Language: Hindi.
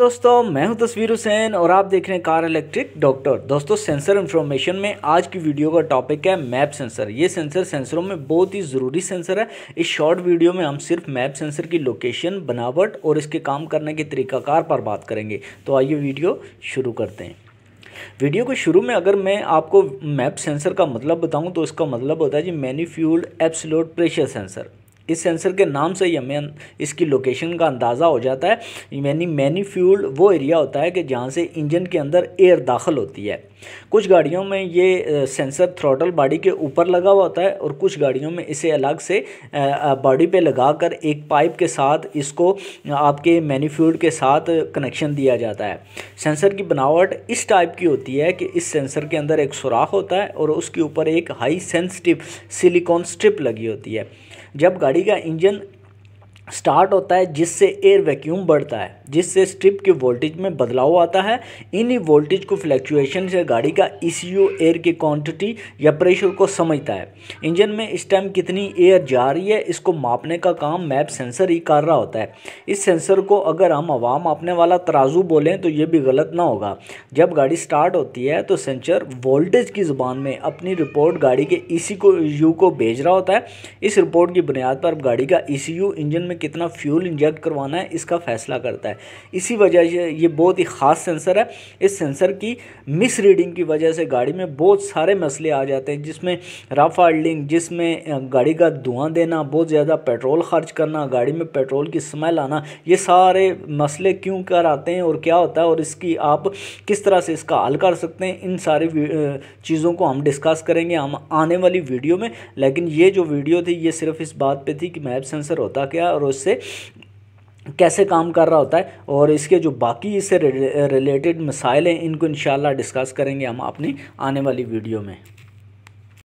दोस्तों मैं हूं तस्वीर हुसैन और आप देख रहे हैं कार इलेक्ट्रिक डॉक्टर दोस्तों सेंसर इन्फॉर्मेशन में आज की वीडियो का टॉपिक है मैप सेंसर ये सेंसर सेंसरों में बहुत ही ज़रूरी सेंसर है इस शॉर्ट वीडियो में हम सिर्फ मैप सेंसर की लोकेशन बनावट और इसके काम करने के तरीकाकार पर बात करेंगे तो आइए वीडियो शुरू करते हैं वीडियो के शुरू में अगर मैं आपको मैप सेंसर का मतलब बताऊं तो इसका मतलब होता है जी मैन्यूफ्यूल्ड एप्सलोड प्रेशर सेंसर इस सेंसर के नाम से ही हमें इसकी लोकेशन का अंदाज़ा हो जाता है यानी मैनीफ्यूल्ड वो एरिया होता है कि जहाँ से इंजन के अंदर एयर दाखिल होती है कुछ गाड़ियों में ये सेंसर थ्रोटल बॉडी के ऊपर लगा हुआ होता है और कुछ गाड़ियों में इसे अलग से बॉडी पे लगाकर एक पाइप के साथ इसको आपके मैनीफ्यूल्ड के साथ कनेक्शन दिया जाता है सेंसर की बनावट इस टाइप की होती है कि इस सेंसर के अंदर एक सुराख होता है और उसके ऊपर एक हाई सेंसिटिव सिलिकॉन स्ट्रिप लगी होती है जब गाड़ी गाड़ी का इंजन स्टार्ट होता है जिससे एयर वैक्यूम बढ़ता है जिससे स्ट्रिप के वोल्टेज में बदलाव आता है इन्हीं वोल्टेज को फ्लैक्चुएशन से गाड़ी का ई एयर की क्वांटिटी या प्रेशर को समझता है इंजन में इस टाइम कितनी एयर जा रही है इसको मापने का काम मैप सेंसर ही कर रहा होता है इस सेंसर को अगर हम हवा मापने वाला तराजू बोलें तो ये भी गलत ना होगा जब गाड़ी स्टार्ट होती है तो सेंसर वोल्टेज की ज़ुबान में अपनी रिपोर्ट गाड़ी के ई को यू को भेज रहा होता है इस रिपोर्ट की बुनियाद पर गाड़ी का ई इंजन में कितना फ्यूल इंजेक्ट करवाना है इसका फैसला करता है इसी वजह से ये बहुत ही ख़ास सेंसर है इस सेंसर की मिस रीडिंग की वजह से गाड़ी में बहुत सारे मसले आ जाते हैं जिसमें रफ हार्डलिंग जिसमें गाड़ी का धुआं देना बहुत ज़्यादा पेट्रोल खर्च करना गाड़ी में पेट्रोल की स्मेल आना ये सारे मसले क्यों कर आते हैं और क्या होता है और इसकी आप किस तरह से इसका हल कर सकते हैं इन सारी चीज़ों को हम डिस्कस करेंगे हम आने वाली वीडियो में लेकिन ये जो वीडियो थी ये सिर्फ इस बात पर थी कि मैप सेंसर होता क्या और उससे कैसे काम कर रहा होता है और इसके जो बाकी इससे रिलेटेड मसाइल हैं इनको इन डिस्कस करेंगे हम अपनी आने वाली वीडियो में